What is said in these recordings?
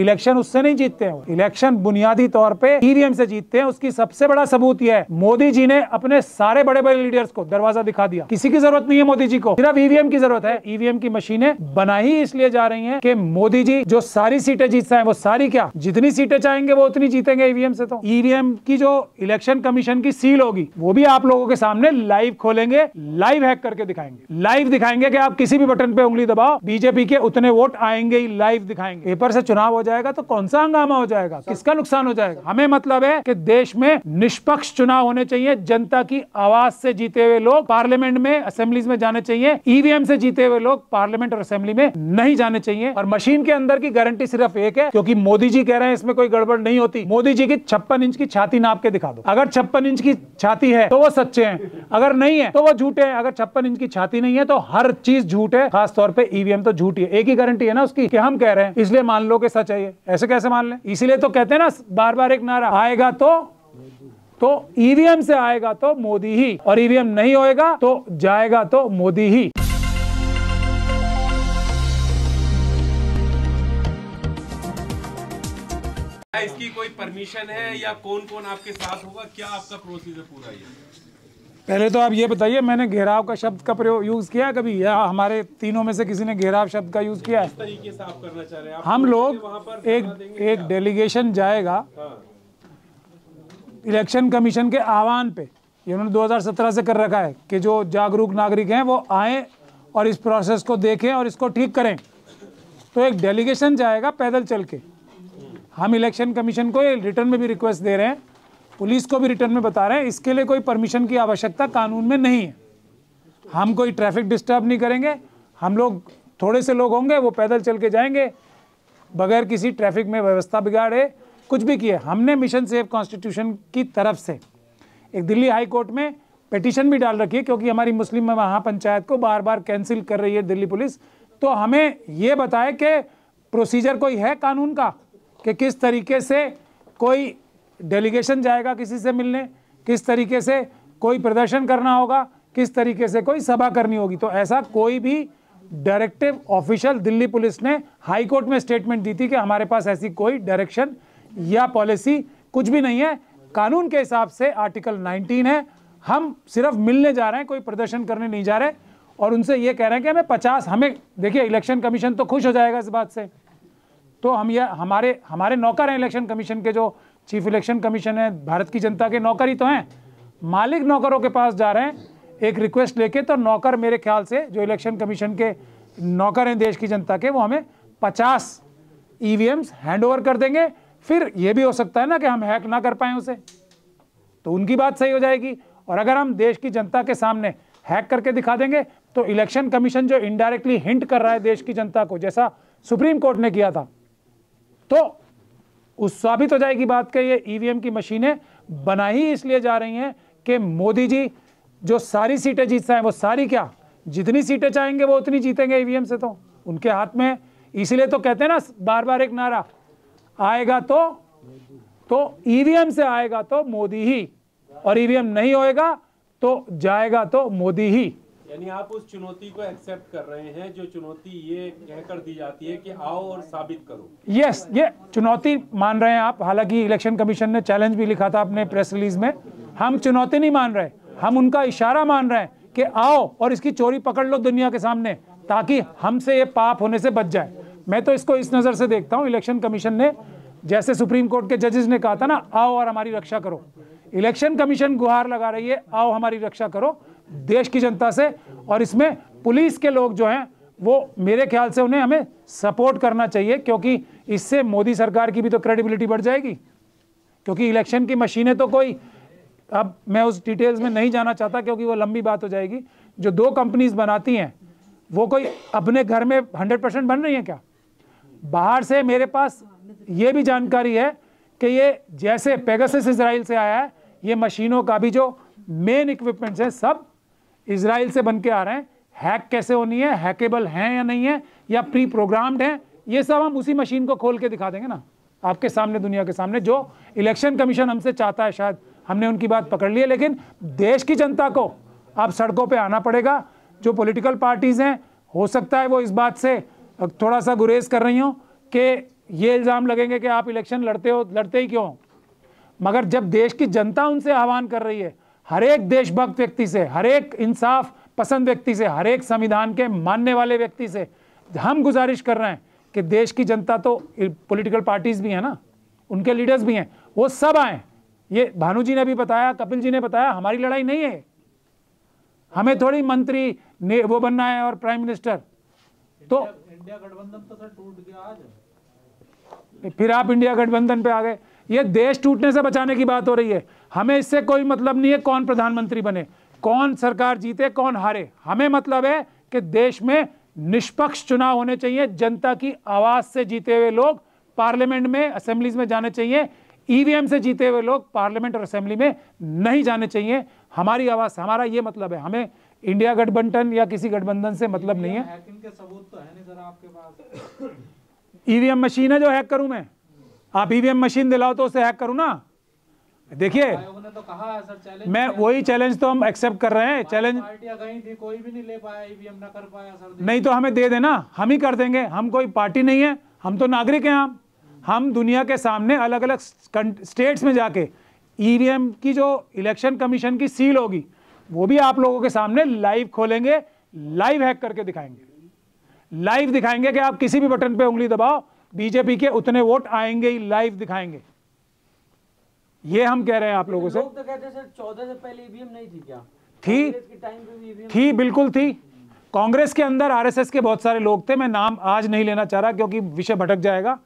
Election उससे नहीं जीतते हैं इलेक्शन बुनियादी तौर पे ईवीएम से जीतते हैं उसकी सबसे बड़ा सबूत यह है मोदी जी ने अपने सारे बड़े बड़े लीडर्स को दरवाजा दिखा दिया किसी की जरूरत नहीं है मोदी जी को सिर्फ ईवीएम की जरूरत है ईवीएम की मशीनें बनाई इसलिए जा रही है कि मोदी जी जो सारी सीटें जीत है वो सारी क्या जितनी सीटें चाहेंगे वो उतनी जीतेंगे ईवीएम से तो ईवीएम की जो इलेक्शन कमीशन की सील होगी वो भी आप लोगों के सामने लाइव खोलेंगे लाइव हैक करके दिखाएंगे लाइव दिखाएंगे कि आप किसी भी बटन पे उंगली दबाओ बीजेपी के उतने वोट आएंगे ही लाइव दिखाएंगे पेपर से चुनाव हो जाएगा तो कौन सा हंगामा हो जाएगा किसका नुकसान हो जाएगा हमें मतलब है कि देश में निष्पक्ष चुनाव होने चाहिए जनता की आवाज से जीते हुए लोग पार्लियामेंट में असेंबलीज में जाने चाहिए ईवीएम e से जीते हुए लोग पार्लियामेंट और असेंबली में नहीं जाने चाहिए और मशीन के अंदर की गारंटी सिर्फ एक है क्योंकि मोदी जी कह रहे हैं इसमें कोई गड़बड़ नहीं होती मोदी जी की छप्पन इंच की छाती नाप के दिखा दो अगर छप्पन इंच की छाती है तो वो सच्चे हैं अगर नहीं है तो वो झूठे हैं अगर छप्पन इंच की छाती नहीं है तो हर चीज झूठ है खासतौर पर ईवीएम e तो झूठी है एक ही गारंटी है ना उसकी कि हम कह रहे हैं इसलिए मान लो कि सच है चाहिए ऐसे कैसे मान लें इसीलिए तो कहते हैं ना बार बार एक नारा आएगा तो तो ईवीएम e से आएगा तो मोदी ही और ईवीएम e नहीं होएगा तो जाएगा तो मोदी ही इसकी कोई परमिशन है या कौन कौन आपके साथ होगा क्या आपका प्रोसीजर पूरा है पहले तो आप ये बताइए मैंने घेराव का शब्द का प्रयोग यूज़ किया कभी या हमारे तीनों में से किसी ने घेराव शब्द का यूज़ किया है तरीके से आप करना चाह रहे हैं हम लोग एक एक डेलीगेशन जाएगा हाँ। इलेक्शन कमीशन के आह्वान पे ये उन्होंने 2017 से कर रखा है कि जो जागरूक नागरिक हैं वो आए और इस प्रोसेस को देखें और इसको ठीक करें तो एक डेलीगेशन जाएगा पैदल चल के हम इलेक्शन कमीशन को रिटर्न में भी रिक्वेस्ट दे रहे हैं पुलिस को भी रिटर्न में बता रहे हैं इसके लिए कोई परमिशन की आवश्यकता कानून में नहीं है हम कोई ट्रैफिक डिस्टर्ब नहीं करेंगे हम लोग थोड़े से लोग होंगे वो पैदल चल के जाएंगे बगैर किसी ट्रैफिक में व्यवस्था बिगाड़े कुछ भी किए हमने मिशन सेफ कॉन्स्टिट्यूशन की तरफ से एक दिल्ली हाई कोर्ट में पिटिशन भी डाल रखी है क्योंकि हमारी मुस्लिम महापंचायत को बार बार कैंसिल कर रही है दिल्ली पुलिस तो हमें ये बताए कि प्रोसीजर कोई है कानून का कि किस तरीके से कोई डेलीगेशन जाएगा किसी से मिलने किस तरीके से कोई प्रदर्शन करना होगा किस तरीके से कोई सभा करनी होगी तो ऐसा कोई भी डायरेक्टिव ऑफिशियल दिल्ली पुलिस ने हाई कोर्ट में स्टेटमेंट दी थी कि हमारे पास ऐसी कोई डायरेक्शन या पॉलिसी कुछ भी नहीं है कानून के हिसाब से आर्टिकल 19 है हम सिर्फ मिलने जा रहे हैं कोई प्रदर्शन करने नहीं जा रहे और उनसे ये कह रहे हैं कि हमें पचास हमें देखिए इलेक्शन कमीशन तो खुश हो जाएगा इस बात से तो हम यह हमारे हमारे नौकर हैं इलेक्शन कमीशन के जो चीफ इलेक्शन कमीशन है भारत की जनता के नौकर ही तो हैं मालिक नौकरों के पास जा रहे हैं एक रिक्वेस्ट लेके तो नौकर मेरे ख्याल से जो इलेक्शन कमीशन के नौकर हैं देश की जनता के वो हमें पचास E V Ms hand over कर देंगे फिर ये भी हो सकता है ना कि हम हैक ना कर पाए उसे तो उनकी बात सही हो जाएगी और अगर हम देश की जनता के सामने हैक करके दिखा देंगे तो इलेक्शन कमीशन जो इनडायरेक्टली हिंट कर रहा है देश की जनता को जैसा सुप्रीम कोर्ट ने किया था तो उस साबित हो जाएगी बात कही ईवीएम e की मशीनें बनाई इसलिए जा रही हैं कि मोदी जी जो सारी सीटें जीत है वो सारी क्या जितनी सीटें चाहेंगे वो उतनी जीतेंगे ईवीएम e से तो उनके हाथ में इसीलिए तो कहते हैं ना बार बार एक नारा आएगा तो तो ईवीएम e से आएगा तो मोदी ही और ईवीएम नहीं होएगा तो जाएगा तो मोदी ही यानी आप उस चुनौती को एक्सेप्ट कर रहे हैं जो चुनौती ये कहकर दी जाती है कि आओ और साबित करो यस yes, ये चुनौती मान रहे हैं आप हालांकि इलेक्शन कमीशन ने चैलेंज भी लिखा था अपने प्रेस रिलीज में हम चुनौती नहीं मान रहे हम उनका इशारा मान रहे हैं कि आओ और इसकी चोरी पकड़ लो दुनिया के सामने ताकि हमसे ये पाप होने से बच जाए मैं तो इसको इस नज़र से देखता हूँ इलेक्शन कमीशन ने जैसे सुप्रीम कोर्ट के जजेस ने कहा था ना आओ और हमारी रक्षा करो इलेक्शन कमीशन गुहार लगा रही है आओ हमारी रक्षा करो देश की जनता से और इसमें पुलिस के लोग जो हैं वो मेरे ख्याल से उन्हें हमें सपोर्ट करना चाहिए क्योंकि इससे मोदी सरकार की भी तो क्रेडिबिलिटी बढ़ जाएगी क्योंकि इलेक्शन की मशीनें तो कोई अब मैं उस डिटेल्स में नहीं जाना चाहता क्योंकि वो लंबी बात हो जाएगी जो दो कंपनीज बनाती हैं वो कोई अपने घर में हंड्रेड परसेंट बन रही हैं क्या बाहर से मेरे पास ये भी जानकारी है कि ये जैसे पेगसिस इसराइल से आया है ये मशीनों का भी जो मेन इक्विपमेंट्स हैं सब इसराइल से बन के आ रहे हैं हैक कैसे होनी है हैकेबल हैं या नहीं है या प्री प्रोग्राम्ड है ये सब हम उसी मशीन को खोल के दिखा देंगे ना आपके सामने दुनिया के सामने जो इलेक्शन कमीशन हमसे चाहता है शायद हमने उनकी बात पकड़ ली है लेकिन देश की जनता को अब सड़कों पे आना पड़ेगा जो पॉलिटिकल पार्टीज़ हैं हो सकता है वो इस बात से थोड़ा सा गुरेज कर रही हो कि ये इल्ज़ाम लगेंगे कि आप इलेक्शन लड़ते हो लड़ते ही क्यों मगर जब देश की जनता उनसे आह्वान कर रही है हर एक देशभक्त व्यक्ति से हर एक इंसाफ पसंद व्यक्ति से हर एक संविधान के मानने वाले व्यक्ति से हम गुजारिश कर रहे हैं कि देश की जनता तो पॉलिटिकल पार्टीज भी हैं ना उनके लीडर्स भी हैं वो सब आए ये भानु जी ने भी बताया कपिल जी ने बताया हमारी लड़ाई नहीं है हमें थोड़ी मंत्री ने वो बनना है और प्राइम मिनिस्टर तो इंडिया गठबंधन तो सर टूट गया आज फिर आप इंडिया गठबंधन पे आ गए ये देश टूटने से बचाने की बात हो रही है हमें इससे कोई मतलब नहीं है कौन प्रधानमंत्री बने कौन सरकार जीते कौन हारे हमें मतलब है कि देश में निष्पक्ष चुनाव होने चाहिए जनता की आवाज़ से जीते हुए लोग पार्लियामेंट में असेंबलीज में जाने चाहिए ईवीएम e से जीते हुए लोग पार्लियामेंट और असेंबली में नहीं जाने चाहिए हमारी आवाज़ हमारा ये मतलब है हमें इंडिया गठबंधन या किसी गठबंधन से मतलब नहीं है ईवीएम तो e मशीन है जो हैक करूं मैं आप ईवीएम e मशीन दिलाओ तो उसे हैक करूँ ना देखिए तो मैं वही चैलेंज तो हम एक्सेप्ट कर रहे हैं चैलेंज थी कोई भी नहीं ले पाया ईवीएम e ना कर पाया सर नहीं तो हमें दे देना हम ही कर देंगे हम कोई पार्टी नहीं है हम तो नागरिक हैं हम हम दुनिया के सामने अलग अलग स्टेट्स में जाके ईवीएम e की जो इलेक्शन कमीशन की सील होगी वो भी आप लोगों के सामने लाइव खोलेंगे लाइव हैक करके दिखाएंगे लाइव दिखाएंगे कि आप किसी भी बटन पर उंगली दबाओ बीजेपी के उतने वोट आएंगे ही लाइव दिखाएंगे ये हम कह रहे हैं आप लोगों से लोग तो कहते सर चौदह से पहले ईवीएम e नहीं थी क्या थी e थी, थी बिल्कुल थी कांग्रेस के अंदर आरएसएस के बहुत सारे लोग थे मैं नाम आज नहीं लेना चाह रहा क्योंकि विषय भटक जाएगा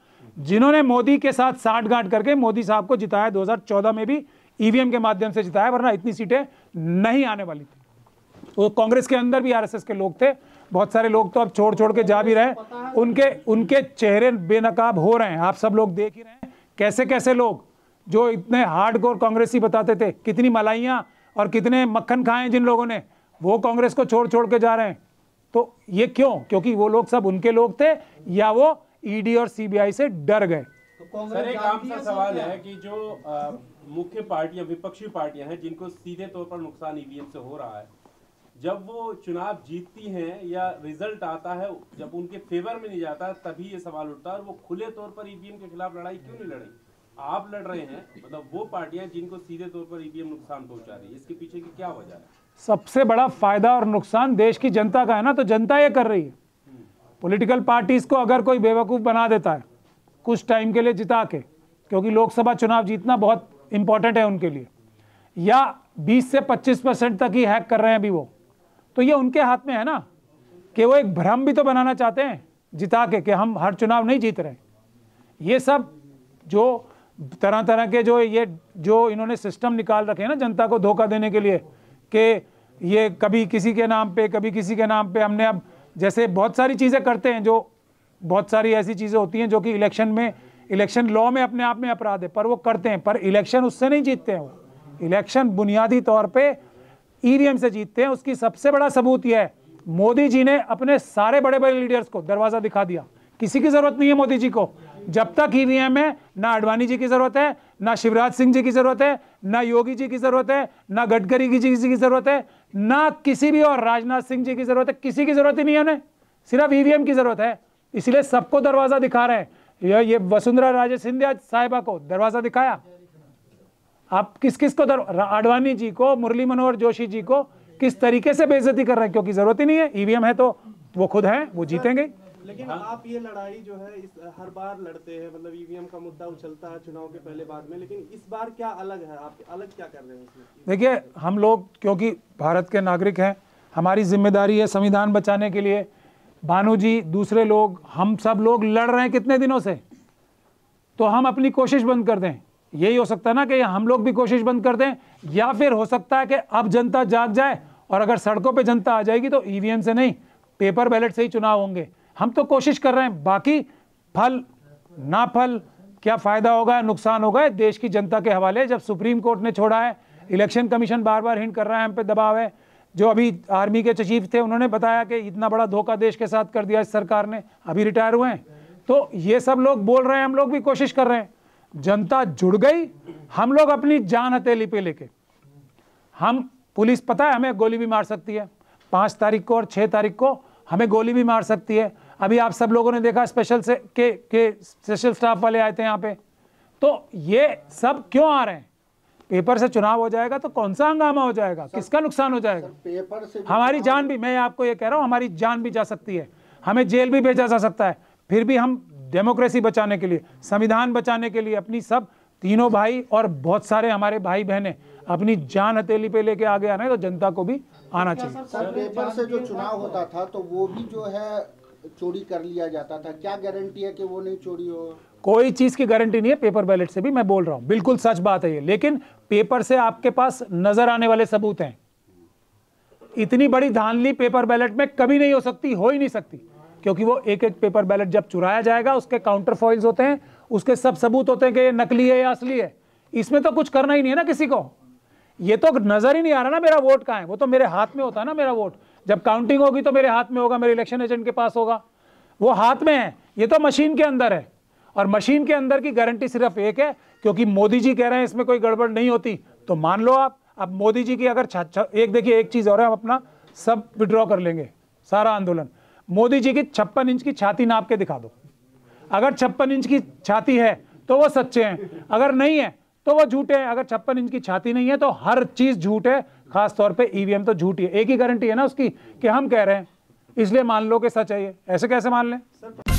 जिन्होंने मोदी के साथ साठ गांठ करके मोदी साहब को जिताया 2014 में भी ईवीएम e के माध्यम से जिताया वरना इतनी सीटें नहीं आने वाली थी वो कांग्रेस के अंदर भी आरएसएस के लोग थे बहुत सारे लोग तो अब छोड़ छोड़ के जा भी रहे उनके उनके चेहरे बेनकाब हो रहे हैं आप सब लोग देख ही रहे हैं कैसे कैसे लोग जो इतने हार्ड कोर कांग्रेसी बताते थे कितनी मलाइयाँ और कितने मक्खन खाए जिन लोगों ने वो कांग्रेस को छोड़ छोड़ के जा रहे हैं तो ये क्यों क्योंकि वो लोग सब उनके लोग थे या वो ईडी और सीबीआई से डर गए तो सर एक आम सा सवाल है कि जो मुख्य पार्टियां विपक्षी पार्टियां हैं जिनको सीधे तौर पर नुकसान ईवीएम से हो रहा है जब वो चुनाव जीतती हैं या रिजल्ट आता है जब उनके फेवर में नहीं जाता तभी ये सवाल उठता है और वो खुले तौर पर ईवीएम e के खिलाफ लड़ाई क्यों नहीं लड़ी आप लड़ रहे हैं मतलब वो पार्टियां जिनको सीधे तौर पर ईवीएम e नुकसान पहुंचा रही है इसके पीछे की क्या वजह है सबसे बड़ा फायदा और नुकसान देश की जनता का है ना तो जनता ये कर रही है पोलिटिकल हम्म। पार्टीज को अगर कोई बेवकूफ़ बना देता है कुछ टाइम के लिए जिता के क्योंकि लोकसभा चुनाव जीतना बहुत इंपॉर्टेंट है उनके लिए या 20 से 25 परसेंट तक ही हैक कर रहे हैं अभी वो तो ये उनके हाथ में है ना कि वो एक भ्रम भी तो बनाना चाहते हैं जिता के कि हम हर चुनाव नहीं जीत रहे ये सब जो तरह तरह के जो ये जो इन्होंने सिस्टम निकाल रखे हैं ना जनता को धोखा देने के लिए कि ये कभी किसी के नाम पे कभी किसी के नाम पे हमने अब जैसे बहुत सारी चीज़ें करते हैं जो बहुत सारी ऐसी चीज़ें होती हैं जो कि इलेक्शन में इलेक्शन लॉ में अपने आप में अपराध है पर वो करते हैं पर इलेक्शन उससे नहीं जीतते हैं वो इलेक्शन बुनियादी तौर पर ईवीएम से जीतते हैं उसकी सबसे बड़ा सबूत यह है मोदी जी ने अपने सारे बड़े बड़े लीडर्स को दरवाजा दिखा दिया किसी की जरूरत नहीं है मोदी जी को जब तक ईवीएम में ना अडवाणी जी की जरूरत है ना शिवराज सिंह जी की जरूरत है ना योगी जी की जरूरत है ना गडकरी की जी की जरूरत है ना किसी भी और राजनाथ सिंह जी की जरूरत है किसी की जरूरत ही नहीं है उन्हें सिर्फ ईवीएम की जरूरत है इसलिए सबको दरवाजा दिखा रहे हैं ये, ये वसुंधरा राजे सिंधिया साहिबा को दरवाजा दिखाया आप किस किस को आडवाणी जी को मुरली मनोहर जोशी जी को किस तरीके से बेजती कर रहे हैं क्योंकि जरूरत ही नहीं है ईवीएम e है तो वो खुद है वो जीतेंगे लेकिन हाँ। आप ये लड़ाई जो है इस हर बार लड़ते हैं मतलब ईवीएम e का मुद्दा उछलता है चुनाव के पहले बाद में लेकिन इस बार क्या अलग है आप अलग क्या कर रहे हैं देखिए हम लोग क्योंकि भारत के नागरिक हैं हमारी जिम्मेदारी है संविधान बचाने के लिए भानु जी दूसरे लोग हम सब लोग लड़ रहे हैं कितने दिनों से तो हम अपनी कोशिश बंद कर दें यही हो सकता है ना कि हम लोग भी कोशिश बंद कर दें या फिर हो सकता है कि अब जनता जाग जाए और अगर सड़कों पे जनता आ जाएगी तो ईवीएम e से नहीं पेपर बैलेट से ही चुनाव होंगे हम तो कोशिश कर रहे हैं बाकी फल ना फल क्या फ़ायदा होगा नुकसान होगा देश की जनता के हवाले जब सुप्रीम कोर्ट ने छोड़ा है इलेक्शन कमीशन बार बार हिंट कर रहा है हम पे दबाव है जो अभी आर्मी के चीफ थे उन्होंने बताया कि इतना बड़ा धोखा देश के साथ कर दिया इस सरकार ने अभी रिटायर हुए हैं तो ये सब लोग बोल रहे हैं हम लोग भी कोशिश कर रहे हैं जनता जुड़ गई हम लोग अपनी जान हथेली पे लेके हम पुलिस पता है हमें गोली भी मार सकती है पाँच तारीख को और छः तारीख को हमें गोली भी मार सकती है अभी आप सब लोगों ने देखा स्पेशल से के के स्पेशल स्टाफ वाले आए थे यहाँ पे तो ये सब क्यों आ रहे हैं पेपर से चुनाव हो जाएगा तो कौन सा हंगामा हो जाएगा सर, किसका नुकसान हो जाएगा सर, पेपर से हमारी जान भी मैं आपको ये कह रहा हूँ हमारी जान भी जा सकती है हमें जेल भी भेजा जा सकता है फिर भी हम डेमोक्रेसी बचाने के लिए संविधान बचाने के लिए अपनी सब तीनों भाई और बहुत सारे हमारे भाई बहने अपनी जान हथेली पे लेके आगे आना है तो जनता को भी आना चाहिए सर पेपर से जो चुनाव होता था तो वो भी जो है चोरी कर लिया जाता था क्या गारंटी है कि वो नहीं चोरी हो कोई चीज़ की गारंटी नहीं है पेपर बैलेट से भी मैं बोल रहा हूँ बिल्कुल सच बात है ये लेकिन पेपर से आपके पास नजर आने वाले सबूत हैं इतनी बड़ी धानली पेपर बैलेट में कभी नहीं हो सकती हो ही नहीं सकती क्योंकि वो एक एक पेपर बैलेट जब चुराया जाएगा उसके काउंटर फॉइल्स होते हैं उसके सब सबूत होते हैं कि ये नकली है या असली है इसमें तो कुछ करना ही नहीं है ना किसी को ये तो नज़र ही नहीं आ रहा ना मेरा वोट कहाँ है वो तो मेरे हाथ में होता है ना मेरा वोट जब काउंटिंग होगी तो मेरे हाथ में होगा मेरे इलेक्शन एजेंट के पास होगा वो हाथ में है ये तो मशीन के अंदर है और मशीन के अंदर की गारंटी सिर्फ एक है क्योंकि मोदी जी कह रहे हैं इसमें कोई गड़बड़ नहीं होती तो मान लो आप अब मोदी जी की अगर एक देखिए एक चीज़ और है हम अपना सब विड्रॉ कर लेंगे सारा आंदोलन मोदी जी की छप्पन इंच की छाती नाप के दिखा दो अगर छप्पन इंच की छाती है तो वो सच्चे हैं अगर नहीं है तो वो झूठे हैं अगर छप्पन इंच की छाती नहीं है तो हर चीज झूठ है खासतौर पे ईवीएम तो झूठी है एक ही गारंटी है ना उसकी कि हम कह रहे हैं इसलिए मान लो कि सच है ये ऐसे कैसे मान लें